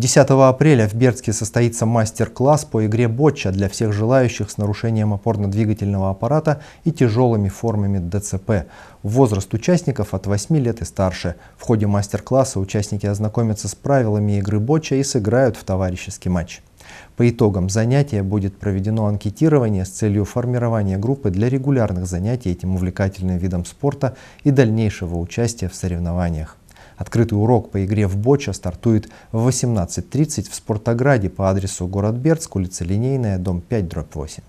10 апреля в Бердске состоится мастер-класс по игре «Боча» для всех желающих с нарушением опорно-двигательного аппарата и тяжелыми формами ДЦП. Возраст участников от 8 лет и старше. В ходе мастер-класса участники ознакомятся с правилами игры «Боча» и сыграют в товарищеский матч. По итогам занятия будет проведено анкетирование с целью формирования группы для регулярных занятий этим увлекательным видом спорта и дальнейшего участия в соревнованиях. Открытый урок по игре в боча стартует в 18.30 в Спортограде по адресу город Бердск, улица Линейная, дом 5, дробь 8.